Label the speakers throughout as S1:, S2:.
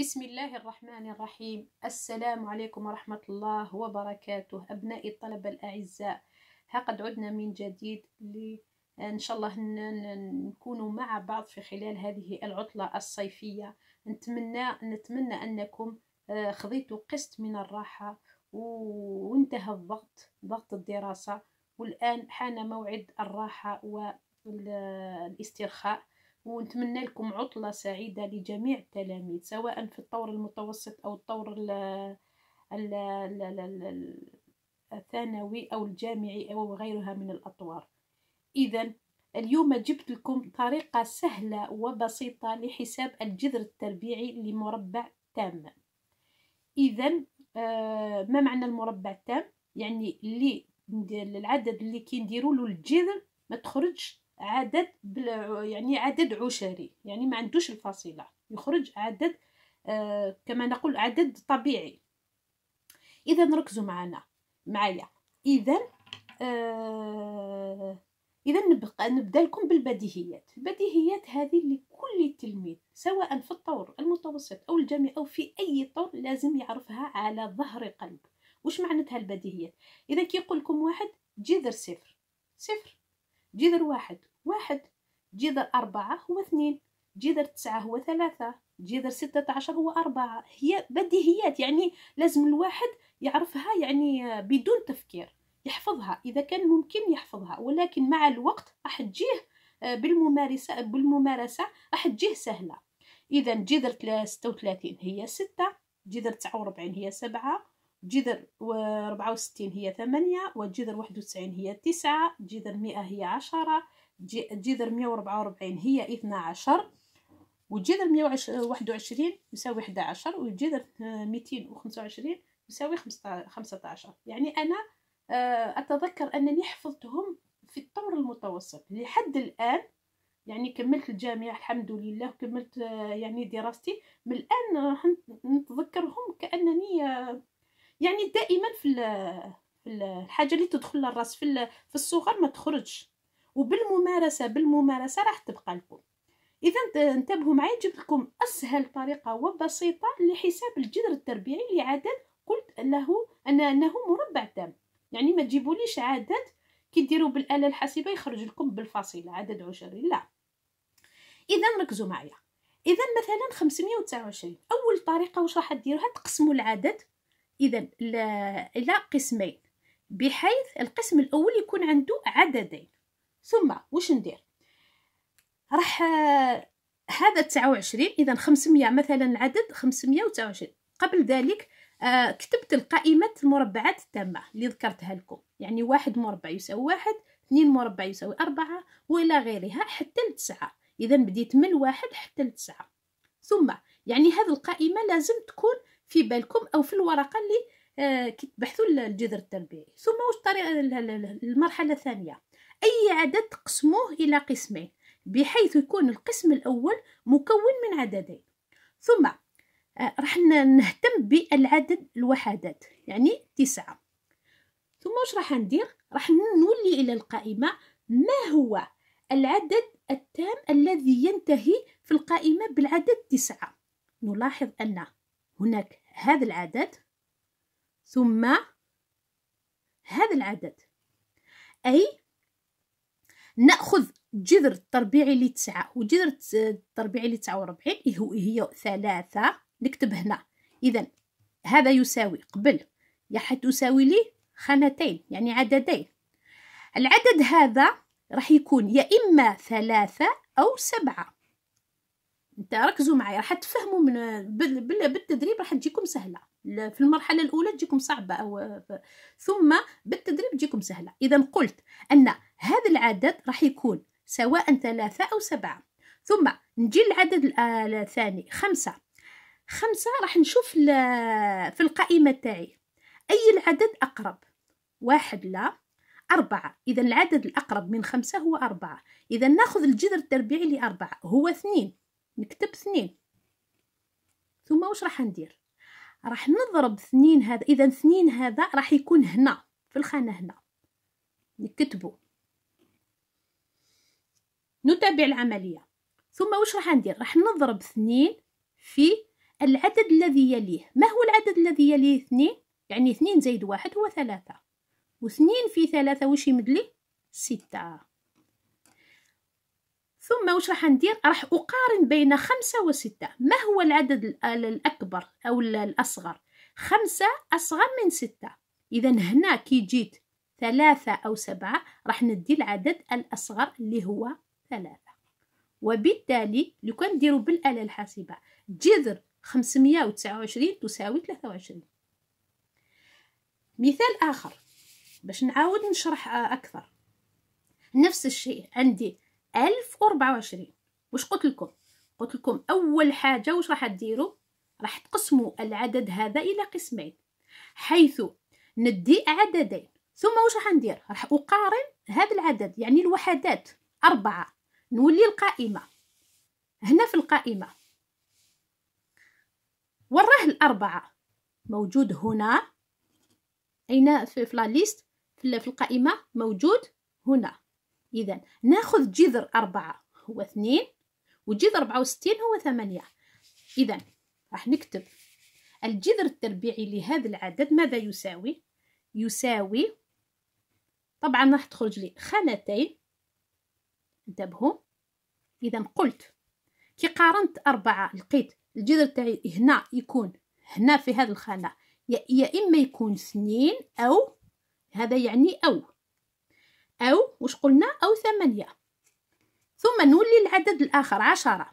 S1: بسم الله الرحمن الرحيم السلام عليكم ورحمة الله وبركاته أبنائي الطلبة الأعزاء ها قد عدنا من جديد لي إن شاء الله نكون مع بعض في خلال هذه العطلة الصيفية نتمنى نتمنى أنكم آه، خذيتوا قسط من الراحة وانتهى الضغط ضغط الدراسة والآن حان موعد الراحة والاسترخاء ونتمنى لكم عطلة سعيدة لجميع التلاميذ سواء في الطور المتوسط أو الطور الثانوي أو الجامعي أو غيرها من الأطوار إذا اليوم جبت لكم طريقة سهلة وبسيطة لحساب الجذر التربيعي لمربع تام إذا آه، ما معنى المربع التام يعني اللي العدد اللي كنديروا له الجذر ما تخرجش عدد يعني عدد عشري يعني ما عندوش الفاصله يخرج عدد آه كما نقول عدد طبيعي اذا ركزوا معنا معايا اذا آه اذا نبقى نبدا لكم بالبديهيات البديهيات هذه لكل تلميذ سواء في الطور المتوسط او الجامعي او في اي طور لازم يعرفها على ظهر قلب واش معناتها البديهيات اذا كيقول لكم واحد جذر صفر صفر جذر واحد واحد جذر أربعة هو اثنين جذر تسعة هو ثلاثة جذر ستة عشر هو أربعة هي بديهيات يعني لازم الواحد يعرفها يعني بدون تفكير يحفظها إذا كان ممكن يحفظها ولكن مع الوقت راح تجيه آه، بالممارسة بالممارسة راح تجيه سهلة إذا جذر ستة وثلاثين هي ستة جذر تسعة وربعين هي سبعة جذر ربعة وستين هي ثمانية وجذر واحد وتسعين هي تسعة جذر مئة هي عشرة جذر 144 هي 12 والجذر 121 يساوي 11 والجذر 225 يساوي 15 يعني أنا آه، أتذكر أنني حفظتهم في الطور المتوسط لحد الآن يعني كملت الجامعة الحمد لله كملت آه، يعني دراستي من الآن راح نتذكرهم كأنني آه، يعني دائما في الحاجة اللي تدخل للراس في الصغر ما تخرجش وبالممارسه بالممارسه راح تبقى لكم اذا انتبهوا معي جبت لكم اسهل طريقه وبسيطه لحساب الجذر التربيعي لعدد قلت له أن انه مربع تام يعني ما تجيبوليش عدد كديروا بالاله الحاسبه يخرج لكم بالفاصله عدد عشري لا اذا ركزوا معايا اذا مثلا 529 اول طريقه واش راح ديروها تقسموا العدد اذا الى قسمين بحيث القسم الاول يكون عنده عددين ثم واش ندير راح آه، هذا 29 اذا 500 مثلا العدد 529 قبل ذلك آه، كتبت القائمة المربعات التامة اللي ذكرتها لكم يعني واحد مربع يساوي واحد اثنين مربع يساوي أربعة وإلى غيرها حتى لتسعة إذا بديت من واحد حتى لتسعة ثم يعني هذه القائمة لازم تكون في بالكم أو في الورقة اللي آه، كتبحثوا الجذر التربيعي ثم وش المرحلة الثانية أي عدد تقسموه إلى قسمين بحيث يكون القسم الأول مكون من عددين ثم آه، راح نهتم بالعدد الوحدات يعني تسعة ثم واش راح ندير راح نولي إلى القائمة ما هو العدد التام الذي ينتهي في القائمة بالعدد تسعة نلاحظ أن هناك هذا العدد ثم هذا العدد أي ناخذ الجذر التربيعي لتسعة وجذر التربيعي لتسعة وربعين هو هي ثلاثة نكتب هنا إذا هذا يساوي قبل يا حتساوي لي خانتين يعني عددين العدد هذا راح يكون يا إما ثلاثة أو سبعة انت ركزوا معايا راح تفهموا من بالتدريب راح تجيكم سهله في المرحله الاولى تجيكم صعبه او ثم بالتدريب تجيكم سهله اذا قلت ان العدد راح يكون سواء ثلاثة أو سبعة ثم نجي للعدد آه، الثاني خمسة خمسة راح نشوف في القائمة تاعي أي العدد أقرب واحد لا أربعة إذا العدد الأقرب من خمسة هو أربعة إذا ناخذ الجذر التربيعي لأربعة هو اثنين نكتب اثنين ثم وش راح ندير راح نضرب اثنين هذا إذا اثنين هذا راح يكون هنا في الخانة هنا نكتبه نتابع العملية ثم واش راح ندير راح نضرب اثنين في العدد الذي يليه ما هو العدد الذي يليه اثنين يعني اثنين زائد واحد هو ثلاثة واثنين في ثلاثة واش يمدلي ستة ثم واش راح ندير راح أقارن بين خمسة وستة ما هو العدد الأكبر أو الأصغر خمسة أصغر من ستة إذا هنا كي جيت ثلاثة أو سبعة راح ندي العدد الأصغر اللي هو ثلاثة وبالتالي لو كان نديرو بالآلة الحاسبة جذر خمسمية وعشرين تساوي وعشرين مثال آخر باش نعاود نشرح أكثر نفس الشيء عندي ألف وعشرين واش قلت لكم قلت لكم أول حاجة واش راح تديرو راح تقسموا العدد هذا إلى قسمين حيث ندي عددين ثم واش راح ندير راح أقارن هذا العدد يعني الوحدات أربعة نولي القائمة هنا في القائمة وراه الأربعة موجود هنا أين في لا ليست في القائمة موجود هنا إذا ناخذ جذر أربعة هو اثنين وجذر أربعة وستين هو ثمانية إذا راح نكتب الجذر التربيعي لهذا العدد ماذا يساوي؟ يساوي طبعا راح تخرج لي خانتين انتبهوا اذا قلت كي قارنت أربعة لقيت الجذر تاعي هنا يكون هنا في هذه الخانة يا إما يكون سنين أو هذا يعني أو أو واش قلنا أو ثمانية ثم نولي العدد الآخر عشرة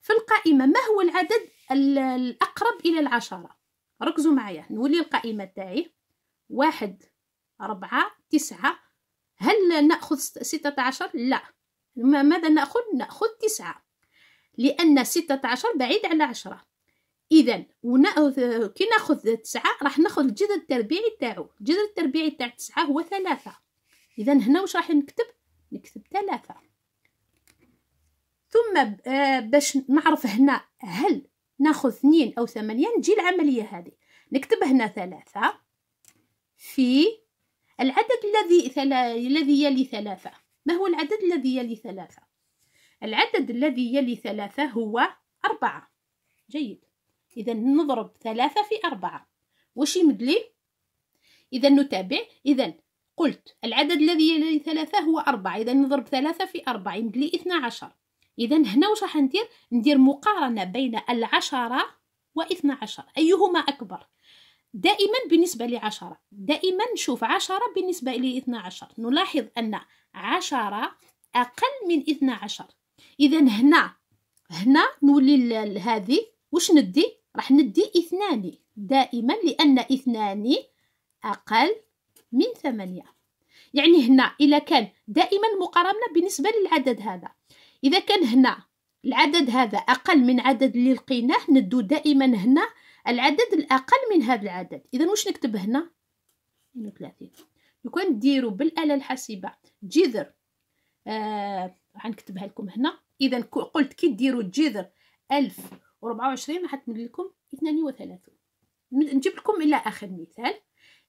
S1: في القائمة ما هو العدد الأقرب إلى العشرة ركزوا معايا نولي القائمة تاعي واحد أربعة تسعة هل نأخذ ستة عشر؟ لا ماذا نأخذ؟ نأخذ تسعة لأن ستة عشر بعيد على عشرة إذا كي ناخذ تسعة راح ناخذ الجذر التربيعي تاعو الجذر التربيعي تاع تسعة هو ثلاثة إذا هنا واش راح نكتب؟ نكتب ثلاثة ثم آه، باش نعرف هنا هل ناخذ اثنين أو ثمانية نجي العملية هذه نكتب هنا ثلاثة في العدد الذي الذي يلي ثلاثة ما هو العدد الذي يلي ثلاثة؟ العدد الذي يلي ثلاثة هو أربعة جيد إذا نضرب ثلاثة في أربعة وش يمدلي؟ إذا نتابع إذا قلت العدد الذي يلي ثلاثة هو أربعة إذا نضرب ثلاثة في أربعة يمدلي إثنى اثنا عشر إذا هنا وش راح ندير؟ ندير مقارنة بين العشرة وإثنى عشر أيهما أكبر؟ دائما بالنسبة لعشرة دائما نشوف عشرة بالنسبة لاثنى عشر نلاحظ أن عشرة أقل من اثنى عشر إذا هنا هنا نولي هذه واش ندي راح ندي اثنان دائما لأن اثنان أقل من ثمانية يعني هنا إلا كان دائما مقارنة بالنسبة للعدد هذا إذا كان هنا العدد هذا أقل من عدد اللي لقيناه ندو دائما هنا العدد الأقل من هذا العدد إذا واش نكتب هنا 32 لو كان نديرو بالآلة الحاسبة جذر آه غنكتبها لكم هنا إذا قلت كي ديرو جذر 1024 راح تمد لكم 32 نجيب لكم إلى آخر مثال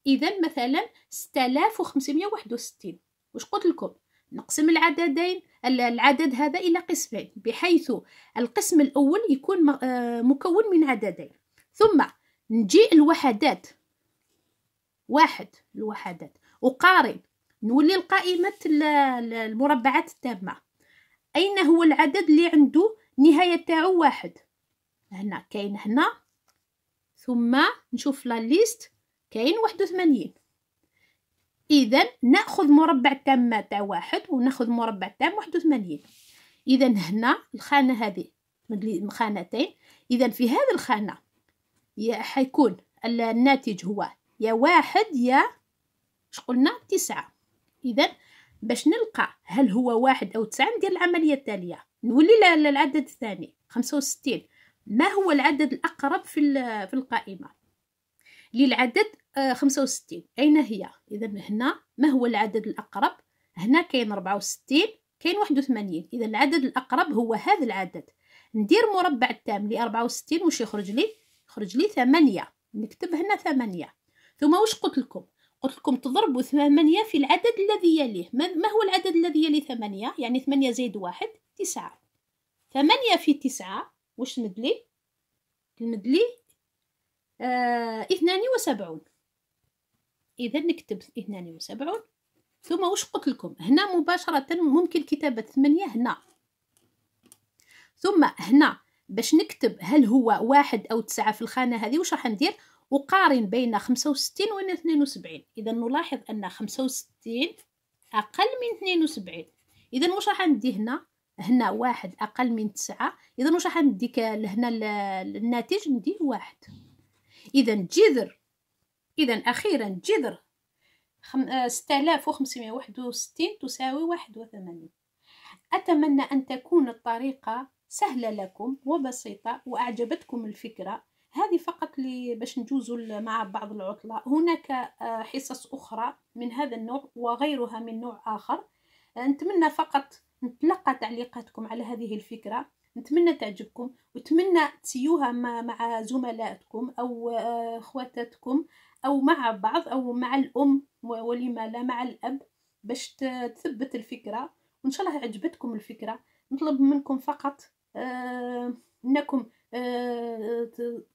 S1: إذا مثلا 6561 واش قلت لكم نقسم العددين العدد هذا إلى قسمين بحيث القسم الأول يكون آه، مكون من عددين ثم نجي الوحدات واحد الوحدات أقارن نولي القائمة المربعات التامة أين هو العدد اللي عنده نهاية تاعو واحد هنا كاين هنا ثم نشوف لا ليست كاين واحد وثمانين إذا نأخذ مربع تام تاع واحد وناخذ مربع تام واحد وثمانين إذا هنا الخانة هذه خانتين إذا في هذه الخانة حيكون الناتج هو يا واحد يا اش قلنا تسعة إذا باش نلقى هل هو واحد أو تسعة ندير العملية التالية نولي للعدد الثاني خمسة وستين ما هو العدد الأقرب في في القائمة للعدد آه، خمسة وستين أين هي إذا هنا ما هو العدد الأقرب هنا كاين ربعة وستين كاين واحد وثمانين إذا العدد الأقرب هو هذا العدد ندير مربع التام لأربعة وستين وش يخرج لي خرج لي ثمانية نكتب هنا ثمانية ثم واش قلت لكم قلت لكم تضربوا ثمانية في العدد الذي يليه ما هو العدد الذي يلي ثمانية يعني ثمانية زائد واحد تسعة ثمانية في تسعة واش ندلي ندلي آه اثنان وسبعون إذا نكتب اثنان وسبعون ثم واش قلت لكم هنا مباشرة ممكن كتابة ثمانية هنا ثم هنا باش نكتب هل هو واحد أو تسعة في الخانة هذه وش راح ندير أقارن بين خمسة وستين وين اثنين وسبعين إذا نلاحظ أن خمسة وستين أقل من اثنين وسبعين إذا وش راح ندي هنا هنا واحد أقل من تسعة إذا وش راح ندي لهنا الناتج ندي واحد إذا جذر إذا أخيرا جذر خم... آه، ستلاف وخمسمائة واحد وستين تساوي واحد وثمانين أتمنى أن تكون الطريقة سهلة لكم وبسيطة وأعجبتكم الفكرة هذه فقط باش نجوزوا مع بعض العطلة هناك آه، حصص أخرى من هذا النوع وغيرها من نوع آخر آه، نتمنى فقط نتلقى تعليقاتكم على هذه الفكرة نتمنى تعجبكم وتمنى تسيوها مع زملائكم أو آه، خواتاتكم أو مع بعض أو مع الأم ولما لا مع الأب باش تثبت الفكرة وإن شاء الله عجبتكم الفكرة نطلب منكم فقط آه، انكم آه،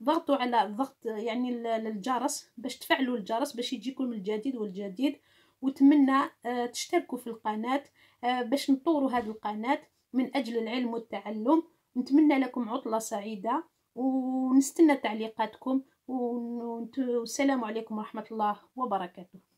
S1: تضغطوا على ضغط يعني الجرس باش تفعلوا الجرس باش يجيكم الجديد والجديد وتمنى آه، تشتركوا في القناه باش نطوروا هذه القناه من اجل العلم والتعلم نتمنى لكم عطله سعيده ونستنى تعليقاتكم والسلام عليكم ورحمه الله وبركاته